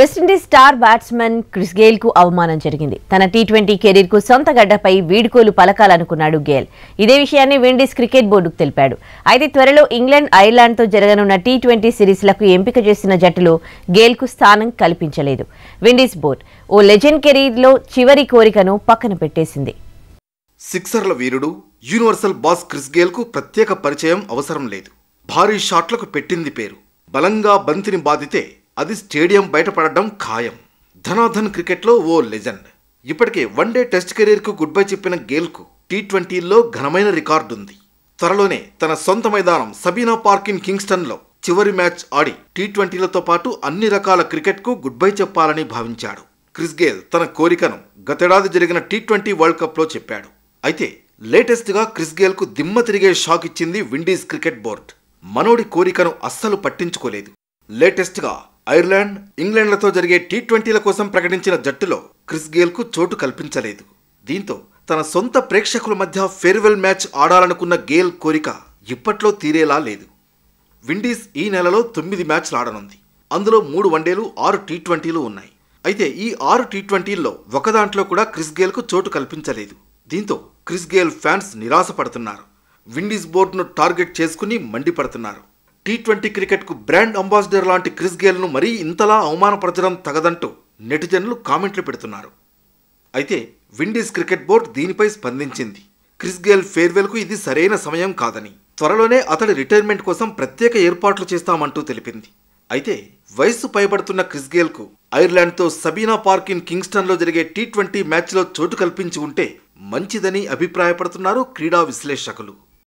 West Indies star batsmen Chris Gayle కు అవమానం జరిగింది తన టీ ట్వంటీ కెరీర్ కు సొంత గడ్డపై వీడ్కోలు పలకాలనుకున్నాడు గేల్ ఇదే విషయాన్ని విండీస్ క్రికెట్ బోర్డుకు తెలిపాడు అయితే త్వరలో ఇంగ్లాండ్ ఐర్లాండ్ తో జరగనున్న టీ ట్వంటీ సిరీస్లకు ఎంపిక చేసిన జట్టులో గేల్ కు స్థానం కల్పించలేదు విండీస్ బోర్డు ఓ లెజెండ్ కెరీర్లో చివరి కోరికను పక్కన పెట్టేసింది సిక్సర్ల వీరుడు యూనివర్సల్ బాస్ క్రిస్ గేల్ కు ప్రత్యేక పరిచయం అవసరం లేదు భారీ షాట్లకు పెట్టింది పేరు బలంగా బంతిని బాధితే అది స్టేడియం బయటపడడం ఖాయం ధనాధన్ క్రికెట్లో ఓ లెజెండ్ ఇప్పటికే వన్డే టెస్ట్ కెరీర్కు గుడ్ బై చెప్పిన గేల్కు టీ ట్వంటీల్లో ఘనమైన రికార్డుంది త్వరలోనే తన సొంత మైదానం సబీనా పార్క్ ఇన్ కింగ్స్టన్లో చివరి మ్యాచ్ ఆడి టీ ట్వంటీలతో పాటు అన్ని రకాల క్రికెట్కు గుడ్ బై చెప్పాలని భావించాడు క్రిస్ గేల్ తన కోరికను గతేడాది జరిగిన టీ ట్వంటీ వరల్డ్ కప్లో చెప్పాడు అయితే లేటెస్ట్గా క్రిస్ గేల్కు దిమ్మ తిరిగే షాక్ ఇచ్చింది విండీస్ క్రికెట్ బోర్డ్ మనోడి కోరికను అస్సలు పట్టించుకోలేదు లేటెస్ట్గా ఐర్లాండ్ ఇంగ్లాండ్లతో జరిగే టీ ట్వంటీల కోసం ప్రకటించిన జట్టులో క్రిస్ గేల్కు చోటు కల్పించలేదు దీంతో తన సొంత ప్రేక్షకుల మధ్య ఫేర్వెల్ మ్యాచ్ ఆడాలనుకున్న గేల్ కోరిక ఇప్పట్లో తీరేలా లేదు విండీస్ ఈ నెలలో తొమ్మిది మ్యాచ్లు ఆడనుంది అందులో మూడు వన్డేలు ఆరు టీ ట్వంటీలు ఉన్నాయి అయితే ఈ ఆరు టీ ట్వంటీల్లో ఒకదాంట్లో కూడా క్రిస్ గేల్కు చోటు కల్పించలేదు దీంతో క్రిస్ గేల్ ఫ్యాన్స్ నిరాశపడుతున్నారు విండీస్ బోర్డును టార్గెట్ చేసుకుని మండిపడుతున్నారు టీ ట్వంటీ క్రికెట్కు బ్రాండ్ అంబాసిడర్ లాంటి క్రిస్ గేల్ను మరీ ఇంతలా అవమానపరచడం తగదంటూ నెటిజన్లు కామెంట్లు పెడుతున్నారు అయితే విండీస్ క్రికెట్ బోర్డు దీనిపై స్పందించింది క్రిస్ గేల్ ఫేర్వెల్కు ఇది సరైన సమయం కాదని త్వరలోనే అతడి రిటైర్మెంట్ కోసం ప్రత్యేక ఏర్పాట్లు చేస్తామంటూ తెలిపింది అయితే వయస్సు పైబడుతున్న క్రిస్ గేల్కు ఐర్లాండ్తో సబీనా పార్క్ ఇన్ కింగ్స్టన్లో జరిగే టీ ట్వంటీ మ్యాచ్లో చోటు కల్పించి ఉంటే మంచిదని అభిప్రాయపడుతున్నారు క్రీడా విశ్లేషకులు